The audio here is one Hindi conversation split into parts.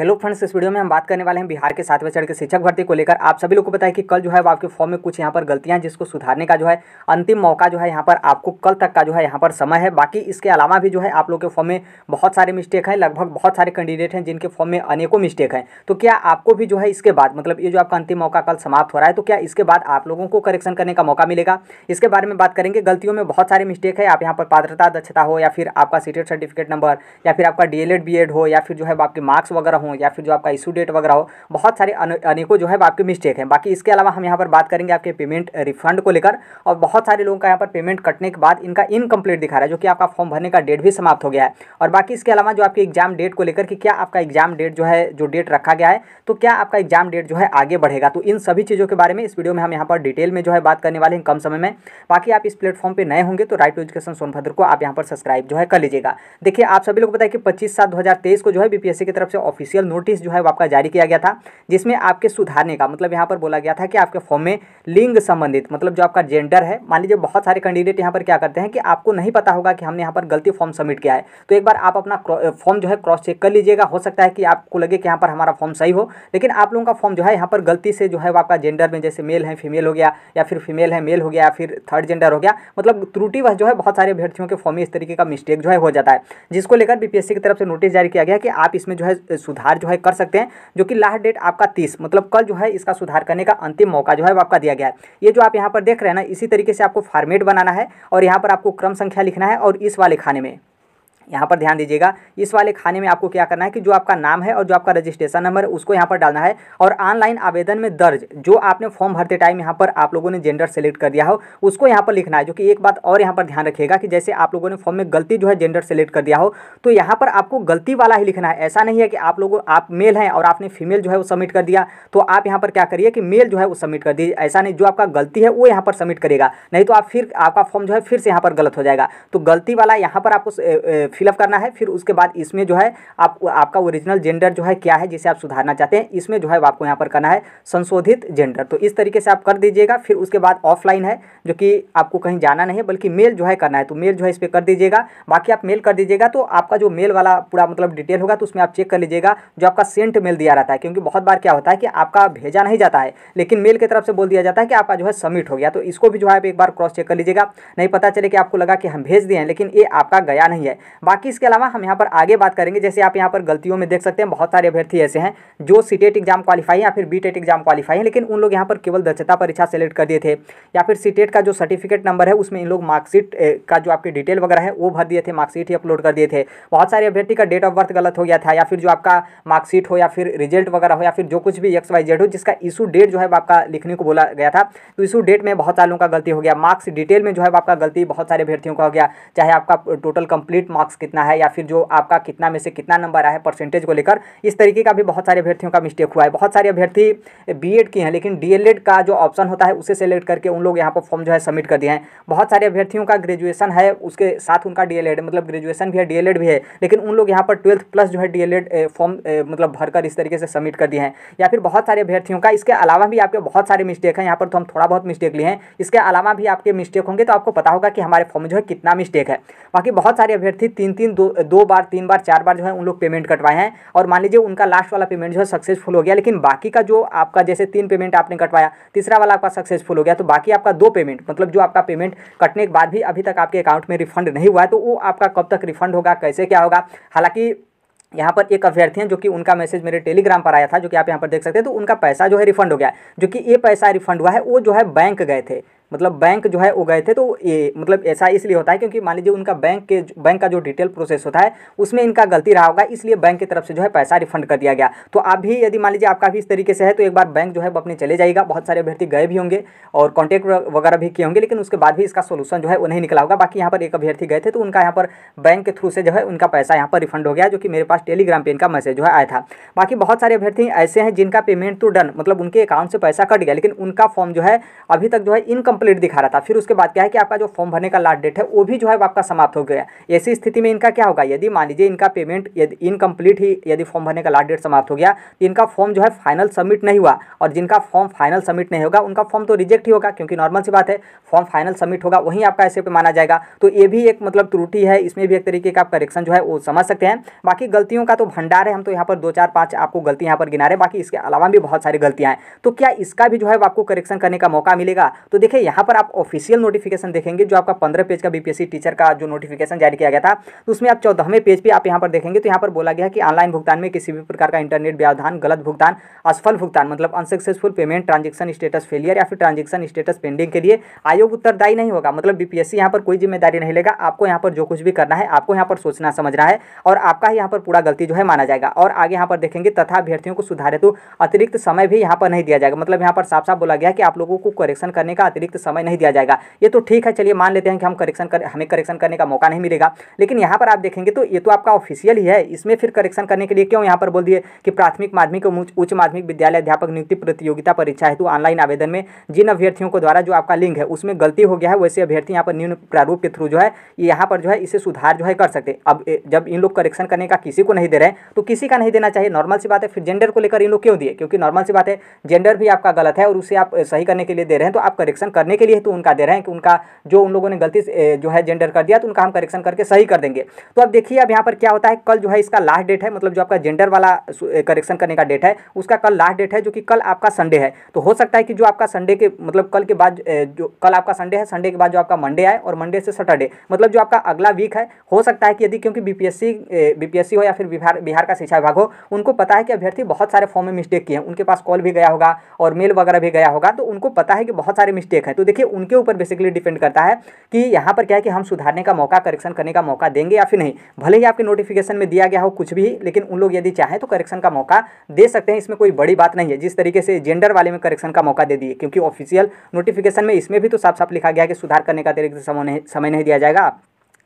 हेलो फ्रेंड्स इस वीडियो में हम बात करने वाले हैं बिहार के सातवें चरण के शिक्षक भर्ती को लेकर आप सभी लोग को बताया कि कल जो है आपके फॉर्म में कुछ यहाँ पर गलतियाँ जिसको सुधारने का जो है अंतिम मौका जो है यहाँ पर आपको कल तक का जो है यहाँ पर समय है बाकी इसके अलावा भी जो है आप लोग के फॉर्म में बहुत सारे मिस्टेक हैं लगभग बहुत सारे कैंडिडेट हैं जिनके फॉर्म में अनेकों मिस्टेक हैं तो क्या आपको भी जो है इसके बाद मतलब ये जो आपका अंतिम मौका कल समाप्त हो रहा है तो क्या इसके बाद आप लोगों को करेक्शन करने का मौका मिलेगा इसके बारे में बात करेंगे गलतियों में बहुत सारे मिस्टेक है आप यहाँ पर पात्रता दक्षता हो या फिर आपका सीटेट सर्टिफिकेट नंबर या फिर आपका डी एल हो या फिर जो है आपके मार्क्स वगैरह हो या फिर जो आपका इशू डेट वगैरह हो बहुत सारे अनेकों जो है आपके मिस्टेक हैं बाकी इसके अलावा हम यहाँ पर बात करेंगे आपके पेमेंट रिफंड को लेकर और बहुत सारे लोगों का यहाँ पर पेमेंट कटने के बाद इनका इनकम्प्लीट दिखा रहा है जो कि आपका फॉर्म भरने का डेट भी समाप्त हो गया है और बाकी इसके अलावा जो आपके एग्जाम डेट को लेकर कि क्या आपका एग्जाम डेट जो है जो डेट रखा गया है तो क्या आपका एग्जाम डेट जो है आगे बढ़ेगा तो इन सभी चीज़ों के बारे में इस वीडियो में हम यहाँ पर डिटेल में जो है बात करने वाले हैं कम समय में बाकी आप इस प्लेटफॉर्म पर नए होंगे तो राइट टू एजुकेशन सोनभद्र को आप यहाँ पर सब्सक्राइब जो है कर लीजिएगा देखिए आप सभी लोग बताए कि पच्चीस सात दो को जो है बीपीएससी की तरफ से ऑफिशियल ऑफिशियल नोटिस जो है वो आपका जारी किया गया था जिसमें आपके सुधारने का मतलब यहाँ पर बोला गया था कि आपके फॉर्म में लिंग संबंधित मतलब जो आपका जेंडर है मान लीजिए बहुत सारे कैंडिडेट यहाँ पर क्या करते हैं कि आपको नहीं पता होगा कि हमने यहाँ पर गलती फॉर्म सबमिट किया है तो एक बार आप अपना फॉर्म जो है क्रॉस चेक कर लीजिएगा हो सकता है कि आपको लगे कि यहाँ पर हमारा फॉर्म सही हो लेकिन आप लोगों का फॉर्म जो है यहाँ पर गलती से जो है वो आपका जेंडर में जैसे मेल है फीमेल हो गया या फिर फीमेल है मेल हो गया या फिर थर्ड जेंडर हो गया मतलब त्रुटि वह जो है बहुत सारे अभ्यर्थियों के फॉर्म में इस तरीके का मिस्टेक जो है हो जाता है जिसको लेकर बीपीएससी की तरफ से नोटिस जारी किया गया कि आप इसमें जो है सुधार सुधार जो है कर सकते हैं जो कि लास्ट डेट आपका तीस मतलब कल जो है इसका सुधार करने का अंतिम मौका जो है वो आपका दिया गया है ये जो आप यहाँ पर देख रहे हैं ना इसी तरीके से आपको फॉर्मेट बनाना है और यहाँ पर आपको क्रम संख्या लिखना है और इस वाले खाने में यहाँ पर ध्यान दीजिएगा इस वाले खाने में आपको क्या करना है कि जो आपका नाम है और जो आपका रजिस्ट्रेशन नंबर है उसको यहाँ पर डालना है और ऑनलाइन आवेदन में दर्ज जो आपने फॉर्म भरते टाइम यहाँ पर आप लोगों ने जेंडर सेलेक्ट कर दिया हो उसको यहाँ पर लिखना है जो कि एक बात और यहाँ पर ध्यान रखिएगा कि जैसे आप लोगों ने फॉर्म में गलती जो है जेंडर सेलेक्ट कर दिया हो तो यहाँ पर आपको गलती वाला ही लिखना है ऐसा नहीं है कि आप लोगों आप मेल हैं और आपने फीमेल जो है वो सबमिट कर दिया तो आप यहाँ पर क्या करिए कि मेल जो है वो सबमिट कर दीजिए ऐसा नहीं जो आपका गलती है वो यहाँ पर सबमिट करेगा नहीं तो आप फिर आपका फॉर्म जो है फिर से यहाँ पर गलत हो जाएगा तो गलती वाला यहाँ पर आपको फिलअप करना है फिर उसके बाद इसमें जो है आप आपका ओरिजिनल जेंडर जो है क्या है जिसे आप सुधारना चाहते हैं इसमें जो है आपको यहाँ पर करना है संशोधित जेंडर तो इस तरीके से आप कर दीजिएगा फिर उसके बाद ऑफलाइन है जो कि आपको कहीं जाना नहीं है बल्कि मेल जो है करना है तो मेल जो है इस पर कर दीजिएगा बाकी आप मेल कर दीजिएगा तो आपका जो मेल वाला पूरा मतलब डिटेल होगा तो उसमें आप चेक कर लीजिएगा जो आपका सेंट मेल दिया रहता है क्योंकि बहुत बार क्या होता है कि आपका भेजा नहीं जाता है लेकिन मेल की तरफ से बोल दिया जाता है कि आपका जो है सबमिट हो गया तो इसको भी जो है आप एक बार क्रॉस चेक कर लीजिएगा नहीं पता चले कि आपको लगा कि हम भेज दिए हैं लेकिन ये आपका गया नहीं है बाकी इसके अलावा हम यहाँ पर आगे बात करेंगे जैसे आप यहाँ पर गलतियों में देख सकते हैं बहुत सारे अभ्यर्थी ऐसे हैं जो सी टेट एग्जाम क्वालिफाई या फिर बी टेट एग्जाम क्वालिफाई है लेकिन उन लोग यहाँ पर केवल दक्षता परीक्षा सेलेक्ट कर दिए थे या फिर सी e का जो सर्टिफिकेट नंबर है उसमें इन लोग मार्कशीट का जो आपकी डिटेल वगैरह है वो भर दिए थे मार्कशीट ही अपलोड कर दिए थे बहुत सारे अभ्यर्थी का डेट ऑफ बर्थ गलत हो गया था या फिर जो आपका मार्कशीट हो या फिर रिजल्ट वगैरह हो या फिर जो कुछ भी एक्स वाई जेड हो जिसका इशू डेट जो है आपका लिखने को बोला गया था तो इशू डेट में बहुत सालों का गलती हो गया मार्क्स डिटेल में जो है आपका गलती बहुत सारे अभ्यर्थियों का हो गया चाहे आपका टोटल कंप्लीट मार्क्स मार्क्स कितना है या फिर जो आपका कितना में से कितना नंबर आया है परसेंटेज को लेकर इस तरीके का भी बहुत सारे अभ्यर्थियों का मिस्टेक हुआ है बहुत सारे अभ्यर्थी बी एड की हैं लेकिन डी का जो ऑप्शन होता है उसे सेलेक्ट करके उन लोग यहाँ पर फॉर्म जो है सबमिट कर दिए हैं बहुत सारे अभ्यर्थियों का ग्रेजुएशन है उसके साथ उनका डी मतलब ग्रेजुएशन भी है डी भी है लेकिन उन लोग यहाँ पर ट्वेल्थ प्लस जो है डी फॉर्म मतलब भरकर इस तरीके से सबमिट कर दिए हैं या फिर बहुत सारे अभ्यर्थियों का इसके अलावा भी आपके बहुत सारे मिस्टेक हैं यहाँ पर तो हम थोड़ा बहुत मिस्टेक लिए हैं इसके अलावा भी आपके मिस्टेक होंगे तो आपको पता होगा कि हमारे फॉर्म जो है कितना मिस्टेक है बाकी बहुत सारे अभ्यर्थी तीन तीन दो दो बार तीन बार चार बार जो है उन लोग पेमेंट कटवाए हैं और मान लीजिए उनका लास्ट वाला पेमेंट जो है सक्सेसफुल हो गया लेकिन बाकी का जो आपका जैसे तीन पेमेंट आपने कटवाया तीसरा वाला आपका सक्सेसफुल हो गया तो बाकी आपका दो पेमेंट मतलब जो आपका पेमेंट कटने के बाद भी अभी तक आपके अकाउंट में रिफंड नहीं हुआ है तो वो आपका कब तक रिफंड होगा कैसे क्या होगा हालांकि यहाँ पर एक अभ्यर्थी हैं जो कि उनका मैसेज मेरे टेलीग्राम पर आया था जो कि आप यहाँ पर देख सकते हैं तो उनका पैसा जो है रिफंड हो गया जो कि ये पैसा रिफंड हुआ है वो जो है बैंक गए थे मतलब बैंक जो है वो गए थे तो ये मतलब ऐसा इसलिए होता है क्योंकि मान लीजिए उनका बैंक के बैंक का जो डिटेल प्रोसेस होता है उसमें इनका गलती रहा होगा इसलिए बैंक की तरफ से जो है पैसा रिफंड कर दिया गया तो आप भी यदि मान लीजिए आपका भी इस तरीके से है तो एक बार बैंक जो है अपने चले जाएगा बहुत सारे अभ्यर्थी गए भी होंगे और कॉन्टैक्ट वगैरह भी किए होंगे लेकिन उसके बाद भी इसका सोल्यूशन जो है वो नहीं निकला होगा बाकी यहाँ पर एक अभ्यर्थी गए थे तो उनका यहाँ पर बैंक के थ्रू से जो है उनका पैसा यहाँ पर रिफंड हो गया जो कि मेरे पास टेलीग्राम पे इनका मैसेज जो है आया था बाकी बहुत सारे अभ्यर्थी ऐसे हैं जिनका पेमेंट तो डन मतलब उनके अकाउंट से पैसा कट गया लेकिन उनका फॉर्म जो है अभी तक जो है इनकम कंप्लीट दिखा रहा था फिर उसके बाद क्या है कि आपका जो फॉर्म भरने का लास्ट डेट है वो भी जो है आपका समाप्त हो गया ऐसी स्थिति में इनका क्या होगा यदि मान लीजिए इनका पेमेंट यदि इनकम्प्लीट ही यदि फॉर्म भरने का लास्ट डेट समाप्त हो गया तो इनका फॉर्म जो है फाइनल सबमिट नहीं हुआ और जिनका फॉर्म फाइनल सबमिट नहीं होगा उनका फॉर्म तो रिजेक्ट ही होगा क्योंकि नॉर्मल सी बात है फॉर्म फाइनल सबमिट होगा वहीं आपका ऐसे पे माना जाएगा तो ये भी एक मतलब त्रुटि है इसमें भी एक तरीके का आप करेक्शन जो है वो समझ सकते हैं बाकी गलतियों का तो भंडार है हम तो यहाँ पर दो चार पाँच आपको गलती यहाँ पर गिना रहे बाकी इसके अलावा भी बहुत सारी गलतियाँ हैं तो क्या इसका भी जो है आपको करेक्शन करने का मौका मिलेगा तो देखिए यहाँ पर आप ऑफिशियल नोटिफिकेशन देखेंगे जो आपका पंद्रह पेज का बीपीएससी टीचर का जो नोटिफिकेशन जारी किया गया था तो उसमें आप चौदहवें पेज पर आप यहाँ पर देखेंगे तो यहाँ पर बोला गया कि ऑनलाइन भुगतान में किसी भी प्रकार का इंटरनेट व्यवधान गलत भुगतान असफल भुगतान मतलब unsuccessful payment transaction status failure या फिर ट्रांजेक्शन स्टेटस पेंडिंग के लिए आयोग उत्तरदायी नहीं होगा मतलब बीपीएससी यहाँ पर कोई जिम्मेदारी नहीं लेगा आपको यहाँ पर जो कुछ भी करना है आपको यहाँ पर सोचना समझना है और आपका यहाँ पर पूरा गलती जो है माना जाएगा और आगे यहाँ पर देखेंगे तथा अभ्यर्थियों को सुधारे तो अतिरिक्त समय भी यहाँ पर नहीं दिया जाएगा मतलब यहाँ पर साफ साफ बोला गया कि आप लोगों को करेक्शन करने का अतिरिक्त समय नहीं दिया जाएगा ये तो ठीक है चलिए मान लेते हैं कि हम करेक्शन कर हमें करेक्शन करने का मौका नहीं मिलेगा लेकिन यहाँ पर आप देखेंगे तो ये तो आपका ऑफिशियल ही है इसमें फिर करेक्शन करने के लिए क्यों यहाँ पर बोल दिए कि प्राथमिक माध्यमिक उच्च माध्यमिक विद्यालय अध्यापक नियुक्ति प्रतियोगिता परीक्षा हेतु ऑनलाइन आवेदन में जिन अभ्यर्थियों को द्वारा जो आपका लिंक है उसमें गलती हो गया है वैसे अभ्यर्थी यहाँ पर न्यून प्रारूप के थ्रू जो है यहाँ पर जो है इसे सुधार जो है कर सकते अब जब इन लोग करेक्शन करने का किसी को नहीं दे रहे तो किसी का नहीं देना चाहिए नॉर्मल सी बात है फिर जेंडर को लेकर इन लोग क्यों दिए क्योंकि नॉर्मल सी बात है जेंडर भी आपका गलत है और उसे आप सही करने के लिए दे रहे हैं तो आप करेक्शन करने करने के लिए तो उनका दे रहे हैं कि उनका जो उन लोगों ने गलती से जो है जेंडर कर दिया तो उनका हम करेक्शन करके सही कर देंगे तो अब देखिए अब यहाँ पर क्या होता है कल जो है इसका लास्ट डेट है मतलब जो आपका जेंडर वाला करेक्शन करने का डेट है उसका कल लास्ट डेट है जो कि कल आपका संडे है तो हो सकता है कि जो आपका संडे के मतलब कल के बाद जो कल आपका संडे है संडे के बाद जो आपका मंडे आए और मंडे से सटरडे मतलब जो आपका अगला वीक है हो सकता है कि यदि क्योंकि बीपीएससी बीपीएससी हो या फिर बिहार बिहार का शिक्षा विभाग हो उनको पता है कि अभ्यर्थी बहुत सारे फॉर्म में मिस्टेक किए हैं उनके पास कॉल भी गया होगा और मेल वगैरह भी गया होगा तो उनको पता है कि बहुत सारे मिस्टेक है है तो देखिए उनके ऊपर बेसिकली डिपेंड करता है कि यहाँ पर क्या है कि हम सुधारने का मौका करेक्शन करने का मौका देंगे या फिर नहीं भले ही आपके नोटिफिकेशन में दिया गया हो कुछ भी लेकिन उन लोग यदि चाहें तो करेक्शन का मौका दे सकते हैं इसमें कोई बड़ी बात नहीं है जिस तरीके से जेंडर वाले में करेक्शन का मौका दे दिए क्योंकि ऑफिशियल नोटिफिकेशन में इसमें भी तो साफ साफ लिखा गया कि सुधार करने का तरीके से समय नहीं दिया जाएगा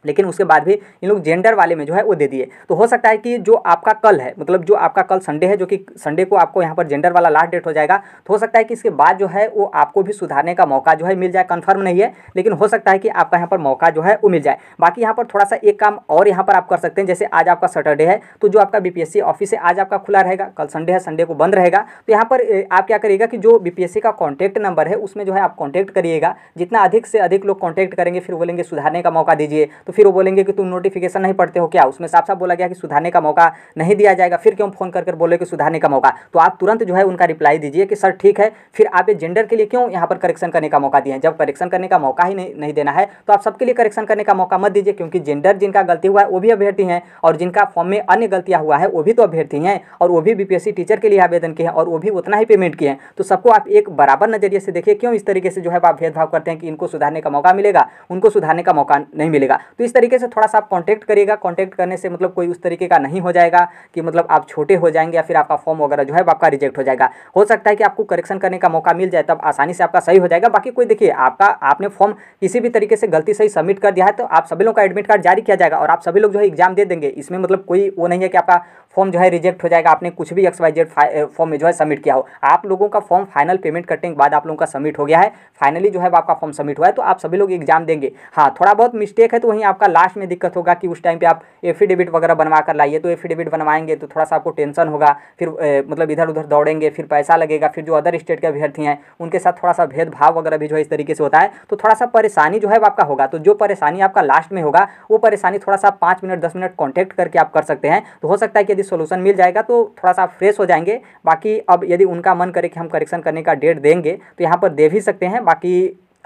लेकिन उसके बाद भी इन लोग जेंडर वाले में जो है वो दे दिए तो हो सकता है कि जो आपका कल है मतलब जो आपका कल संडे है जो कि संडे को आपको यहाँ पर जेंडर वाला लास्ट डेट हो जाएगा तो हो सकता है कि इसके बाद जो है वो आपको भी सुधारने का मौका जो है मिल जाए कन्फर्म नहीं है लेकिन हो सकता है कि आपका यहाँ पर मौका जो है वो मिल जाए बाकी यहाँ पर थोड़ा सा एक काम और यहाँ पर आप कर सकते हैं जैसे आज आपका सैटरडे है तो जो आपका बी ऑफिस है आज आपका खुला रहेगा कल संडे है संडे को बंद रहेगा तो यहाँ पर आप क्या करिएगा कि जो बी का कॉन्टैक्ट नंबर है उसमें जो है आप कॉन्टैक्ट करिएगा जितना अधिक से अधिक लोग कॉन्टैक्ट करेंगे फिर बोलेंगे सुधारने का मौका दीजिए तो फिर वो बोलेंगे कि तुम नोटिफिकेशन नहीं पढ़ते हो क्या उसमें साफ साफ बोला गया कि सुधारने का मौका नहीं दिया जाएगा फिर क्यों फ़ोन कर बोले कि सुधारने का मौका तो आप तुरंत जो है उनका रिप्लाई दीजिए कि सर ठीक है फिर आप जेंडर के लिए क्यों यहाँ पर करेक्शन करने का मौका दिए जब करेक्शन करने का मौका ही नहीं, देना है तो आप सबके लिए करेक्शन करने का मौका मत दीजिए क्योंकि जेंडर जिनका गलती हुआ है वो भी अभ्यर्थी हैं और जिनका फॉर्म में अन्य गलतियाँ हुआ है वो भी तो अभ्यर्थी हैं और वो भी बीपीएससी टीचर के लिए आवेदन किए हैं और वो भी उतना ही पेमेंट किए हैं तो सबको आप एक बराबर नजरिए से देखिए क्यों इस तरीके से जो है आप भेदभाव करते हैं कि इनको सुधारने का मौका मिलेगा उनको सुधारने का मौका नहीं मिलेगा तो इस तरीके से थोड़ा सा आप कॉन्टैक्ट करिएगा कॉन्टैक्ट करने से मतलब कोई उस तरीके का नहीं हो जाएगा कि मतलब आप छोटे हो जाएंगे या फिर आपका फॉर्म वगैरह जो है आपका रिजेक्ट हो जाएगा हो सकता है कि आपको करेक्शन करने का मौका मिल जाए तब आसानी से आपका सही हो जाएगा बाकी कोई देखिए आपका आपने फॉर्म किसी भी तरीके से गलती सही सबमिट कर दिया है तो आप सभी लोग का एडमिट कार्ड जारी किया जाएगा और आप सभी लोग जो है एग्जाम दे देंगे इसमें मतलब कोई वो नहीं है कि आपका फॉर्म जो है रिजेक्ट हो जाएगा आपने कुछ भी एक्स वाई जेड फॉर्म में जो है सबमिट किया हो आप लोगों का फॉर्म फाइनल पेमेंट करने के बाद आप लोगों का सबमिट हो गया है फाइनली जो है आपका फॉर्म सबमिट हुआ है तो आप सभी लोग एग्जाम देंगे हाँ थोड़ा बहुत मिस्टेक है तो वहीं आपका लास्ट में दिक्कत होगा कि उस टाइम पे आप एफिडेविट वगैरह बनवा कर लाइए तो एफिडेविट बनवाएंगे तो थोड़ा सा आपको टेंशन होगा फिर ए, मतलब इधर उधर दौड़ेंगे फिर पैसा लगेगा फिर जो अदर स्टेट के अभ्यर्थी हैं उनके साथ थोड़ा सा भेदभाव वगैरह भी जो है इस तरीके से होता है तो थोड़ा सा परेशानी जो है आपका होगा तो जो परेशानी आपका लास्ट में होगा वो परेशानी थोड़ा सा पाँच मिनट दस मिनट कॉन्टैक्ट करके आप कर सकते हैं तो हो सकता है कि यदि सोल्यूशन मिल जाएगा तो थोड़ा सा फ्रेश हो जाएंगे बाकी अब यदि उनका मन करे कि हम करेक्शन करने का डेट देंगे तो यहाँ पर दे भी सकते हैं बाकी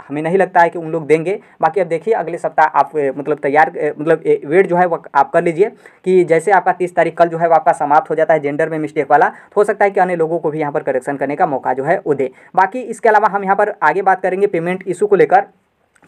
हमें नहीं लगता है कि उन लोग देंगे बाकी अब देखिए अगले सप्ताह आप मतलब तैयार मतलब वेट जो है वो आप कर लीजिए कि जैसे आपका तीस तारीख कल जो है वो आपका समाप्त हो जाता है जेंडर में मिस्टेक वाला तो हो सकता है कि अन्य लोगों को भी यहाँ पर करेक्शन करने का मौका जो है वो दे बाकी इसके अलावा हम यहाँ पर आगे बात करेंगे पेमेंट इशू को लेकर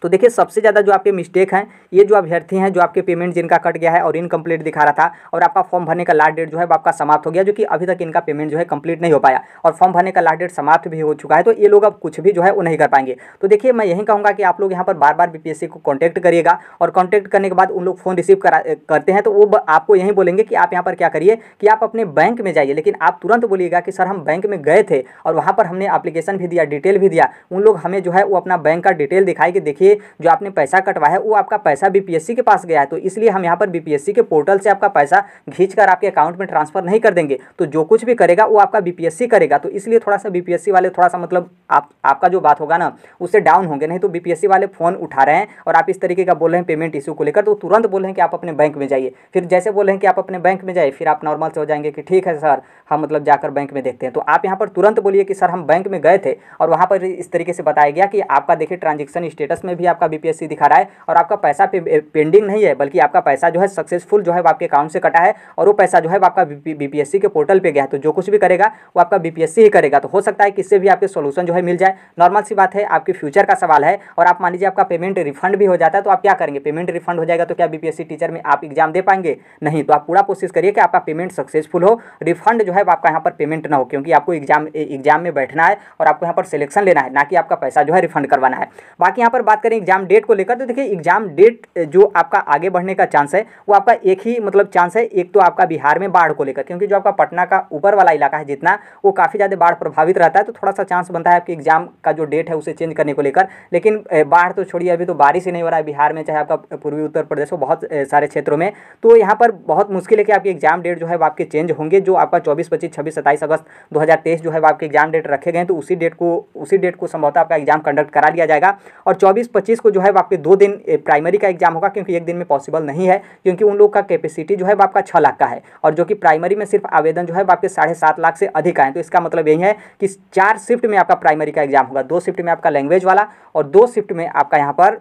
तो देखिए सबसे ज़्यादा जो आपके मिस्टेक हैं ये जो अभ्यर्थी हैं जो आपके पेमेंट जिनका कट गया है और इनकम्प्लीट दिखा रहा था और आपका फॉर्म भरने का लास्ट डेट जो है वो आपका समाप्त हो गया जो कि अभी तक इनका पेमेंट जो है कंप्लीट नहीं हो पाया और फॉर्म भरने का लास्ट डेट समाप्त भी हो चुका है तो ये लोग अब कुछ भी जो है वो नहीं कर पाएंगे तो देखिए मैं यही कहूँगा कि आप लोग यहाँ पर बार बार बी को कॉन्टैक्ट करिएगा और कॉन्टैक्ट करने के बाद उन लोग फ़ोन रिसीव करा करते हैं तो वो आपको यही बोलेंगे कि आप यहाँ पर क्या करिए कि आप अपने बैंक में जाइए लेकिन आप तुरंत बोलिएगा कि सर हम बैंक में गए थे और वहाँ पर हमने अप्लीकेशन भी दिया डिटेल भी दिया उन लोग हमें जो है वो अपना बैंक का डिटेल दिखाई कि देखिए जो आपने पैसा कटवाया है वो आपका पैसा बीपीएससी के पास गया है तो इसलिए हम यहाँ पर बीपीएससी के पोर्टल से आपका पैसा खींच आपके अकाउंट में ट्रांसफर नहीं कर देंगे तो जो कुछ भी करेगा वो आपका बीपीएससी करेगा तो इसलिए थोड़ा सा बीपीएससी वाले थोड़ा सा मतलब आप आपका जो बात होगा ना उससे डाउन होंगे नहीं तो बीपीएससी वाले फ़ोन उठा रहे हैं और आप इस तरीके का बोल रहे हैं पेमेंट इश्यू को लेकर तो तुरंत बोल रहे हैं कि आप अपने बैंक में जाइए फिर जैसे बोल रहे हैं कि आप अपने बैंक में जाइए फिर आप नॉर्मल से हो जाएंगे कि ठीक है सर हम मतलब जाकर बैंक में देखते हैं तो आप यहाँ पर तुरंत बोलिए कि सर हम बैंक में गए थे और वहाँ पर इस तरीके से बताया गया कि आपका देखिए ट्रांजेक्शन स्टेटस में भी आपका बीपीएससी दिखा रहा है और आपका पैसा पेंडिंग नहीं है बल्कि आपका पैसा जो है सक्सेसफुल जो है आपके अकाउंट से कटा है और वो पैसा जो है आपका बीपीएससी के पोर्टल पर गया है तो जो कुछ भी करेगा वो आपका बीपीएससी ही करेगा तो हो सकता है किससे भी आपके सोल्यूशन जो है मिल जाए नॉर्मल सी बात है आपके फ्यूचर का सवाल है और आप मान लीजिए आपका पेमेंट रिफंड भी हो जाता है तो आप क्या करेंगे पेमेंट रिफंड हो जाएगा तो क्या बीपीएससी टीचर में आप एग्जाम दे पाएंगे नहीं तो आप पूरा कोशिश करिए कि आपका पेमेंट सक्सेसफुल हो रिफंड जो है आपका यहाँ पर पेमेंट ना हो क्योंकि आपको एग्जाम एग्जाम में बैठना है और आपको यहाँ पर सिलेक्शन लेना है ना कि आपका पैसा जो है रिफंड करवाना है बाकी यहाँ पर बात करें करें एग्जाम डेट को लेकर तो देखिए एग्जाम डेट जो आपका आगे बढ़ने का चांस है वो आपका एक ही मतलब चांस है एक तो आपका बिहार में बाढ़ को लेकर क्योंकि जो आपका पटना का ऊपर वाला इलाका है जितना वो काफ़ी ज़्यादा बाढ़ प्रभावित रहता है तो थोड़ा सा चांस बनता है आपके एग्जाम का जो डेट है उसे चेंज करने को लेकर लेकिन बाढ़ तो छोड़िए अभी तो बारिश ही नहीं हो रहा है बिहार में चाहे आपका पूर्वी उत्तर प्रदेश हो बहुत सारे क्षेत्रों में तो यहाँ पर बहुत मुश्किल है कि आपके एग्जाम डेट जो है वो आपके चेंज होंगे जो आपका चौबीस पच्चीस छब्बीस सत्ताईस अगस्त दो जो है वो आपके एग्जाम डेट रखे गए तो उसी डेट को उसी डेट को संभवतः आपका एग्जाम कंडक्ट करा लिया जाएगा और चौबीस पच्चीस को जो है आपके दो दिन प्राइमरी का एग्जाम होगा क्योंकि एक दिन में पॉसिबल नहीं है क्योंकि उन लोग का कैपेसिटी जो है आपका छः लाख का है और जो कि प्राइमरी में सिर्फ आवेदन जो है आपके साढ़े सात लाख से अधिक आए तो इसका मतलब यही है कि चार शिफ्ट में आपका प्राइमरी का एग्जाम होगा दो शिफ्ट में आपका लैंग्वेज वाला और दो शिफ्ट में आपका यहाँ पर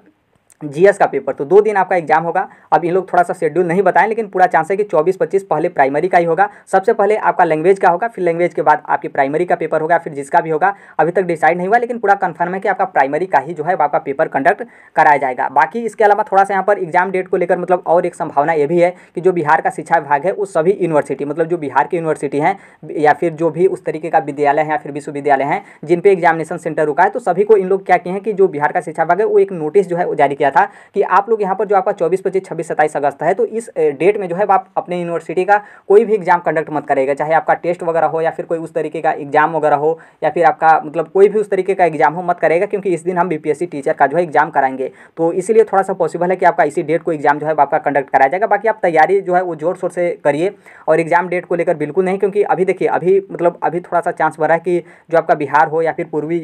जीएस का पेपर तो दो दिन आपका एग्जाम होगा अब इन लोग थोड़ा सा शेड्यूल नहीं बताएं लेकिन पूरा चांस है कि 24-25 पहले प्राइमरी का ही होगा सबसे पहले आपका लैंग्वेज का होगा फिर लैंग्वेज के बाद आपकी प्राइमरी का पेपर होगा फिर जिसका भी होगा अभी तक डिसाइड नहीं हुआ लेकिन पूरा कन्फर्म है कि आपका प्राइमरी का ही जो है आपका पेपर कंडक्ट कराया जाएगा बाकी इसके अलावा थोड़ा सा यहाँ पर एग्जाम डेट को लेकर मतलब और एक संभावना यह भी है कि जो बिहार का शिक्षा विभाग है वो सभी यूनिवर्सिटी मतलब जो बिहार की यूनिवर्सिटी हैं या फिर जो भी उस तरीके का विद्यालय है या फिर विश्वविद्यालय है जिन पर एग्जामिनेशन सेंटर रुका है तो सभी को इन लोग क्या किए हैं कि जो बिहार का शिक्षा विभाग है वो एक नोटिस जो है जारी किया गया था कि आप लोग यहाँ पर जो आपका चौबीस पच्चीस छब्बीस सत्ताईस अगस्त है तो इस डेट में जो है आप अपने यूनिवर्सिटी का कोई भी एग्जाम कंडक्ट मत करेगा चाहे आपका टेस्ट वगैरह हो या फिर कोई उस तरीके का एग्जाम वगैरह हो या फिर आपका मतलब कोई भी उस तरीके का एग्जाम हो मत करेगा क्योंकि इस दिन हम बीपीएससी टीचर का जो है एग्जाम कराएंगे तो इसीलिए थोड़ा सा पॉसिबल है कि आपका इसी डेट को एग्जाम जो है आपका कंडक्ट कराया जाएगा बाकी आप तैयारी जो है वो जोर शोर से करिए और एग्जाम डेट को लेकर बिल्कुल नहीं क्योंकि अभी देखिए अभी मतलब अभी थोड़ा सा चांस बढ़ा है कि जो आपका बिहार हो या फिर पूर्वी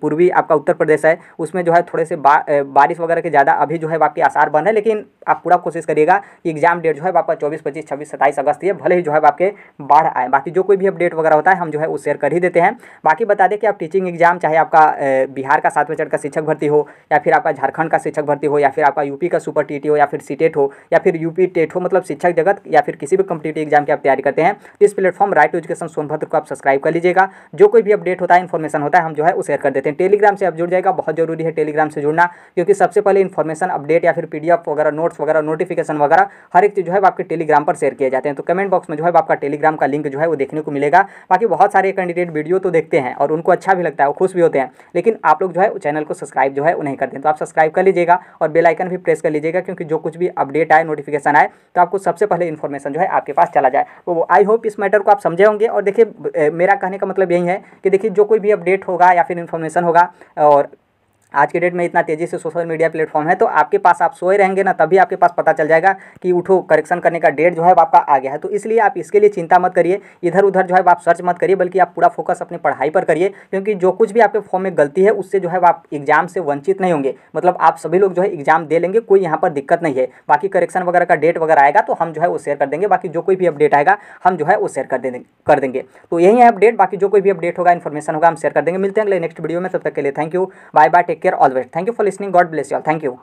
पूर्वी आपका उत्तर प्रदेश है उसमें जो है थोड़े से बारिश वगैरह के ज़्यादा अभी जो है आपके आसार बन है लेकिन आप पूरा कोशिश करिएगा कि एग्जाम डेट जो है आपका चौबीस पच्चीस छब्बीस सत्ताईस अगस्त ये भले ही जो है आपके बाढ़ आए बाकी जो कोई भी अपडेट वगैरह होता है हम जो है वो शेयर कर ही देते हैं बाकी बता दें कि आप टीचिंग एग्जाम चाहे आपका बिहार का सातवें चढ़ का शिक्षक भर्ती हो या फिर आपका झारखंड का शिक्षक भर्ती हो या फिर आपका यूपी का सुपर टी हो या फिर सी e हो या फिर यूपी टेट e हो मतलब शिक्षक जगत या फिर किसी भी कम्पिटेटिव एग्जाम की आप तैयारी करते हैं इस प्लेटफॉर्म राइट एजुकेशन सोनभद्र को आप सब्सक्राइब कर लीजिएगा जो कोई भी अपडेट होता है इन्फॉर्मेशन होता है हम जो है वो शेयर कर देते हैं टेलीग्राम से आप जुड़ जाएगा बहुत जरूरी है टेलीग्राम से जुड़ना क्योंकि सबसे पहले वाली इन्फॉर्मेशन अपडेट या फिर पीडीएफ वगैरह नोट्स वगैरह नोटिफिकेशन वगैरह हर एक चीज़ जो है आपके टेलीग्राम पर शेयर किए जाते हैं तो कमेंट बॉक्स में जो है आपका टेलीग्राम का लिंक जो है वो देखने को मिलेगा बाकी बहुत सारे कैंडिडेट वीडियो तो देखते हैं और उनको अच्छा भी लगता है वो खुश भी होते हैं लेकिन आप लोग जो है चैनल को सब्सक्राइब जो है वो नहीं करते हैं तो आप सब्सक्राइब कर लीजिएगा और बेलाइकन भी प्रेस कर लीजिएगा क्योंकि जो कुछ भी अपडेट आए नोटिफिकेशन आए तो आपको सबसे पहले इन्फॉर्मेशन जो है आपके पास चला जाए तो आई होप इस मैटर को आप समझे होंगे और देखिए मेरा कहने का मतलब यही है कि देखिए जो कोई भी अपडेट होगा या फिर इन्फॉर्मेशन होगा और आज के डेट में इतना तेज़ी से सोशल मीडिया प्लेटफॉर्म है तो आपके पास आप सोए रहेंगे ना तभी आपके पास पता चल जाएगा कि उठो करेक्शन करने का डेट जो है आपका आ गया है तो इसलिए आप इसके लिए चिंता मत करिए इधर उधर जो है आप सर्च मत करिए बल्कि आप पूरा फोकस अपनी पढ़ाई पर करिए क्योंकि जो कुछ भी आपके फॉर्म में गलती है उससे जो है आप एग्जाम से वंचित नहीं होंगे मतलब आप सभी लोग जो है एग्जाम दे लेंगे कोई यहाँ पर दिक्कत नहीं है बाकी करेक्शन वगैरह का डेट वगैरह आएगा तो हम जो है वो शेयर कर देंगे बाकी जो कोई भी अपडेट आएगा हम जो है वो शेयर कर देंगे कर देंगे तो यही है अपडेट बाकी जो कोई भी अपडेट होगा इन्फॉर्मेशन होगा हम शेयर कर देंगे मिलते हैं अगले नेक्स्ट वीडियो में तब तक के लिए thank you bye bye take care always thank you for listening god bless you all thank you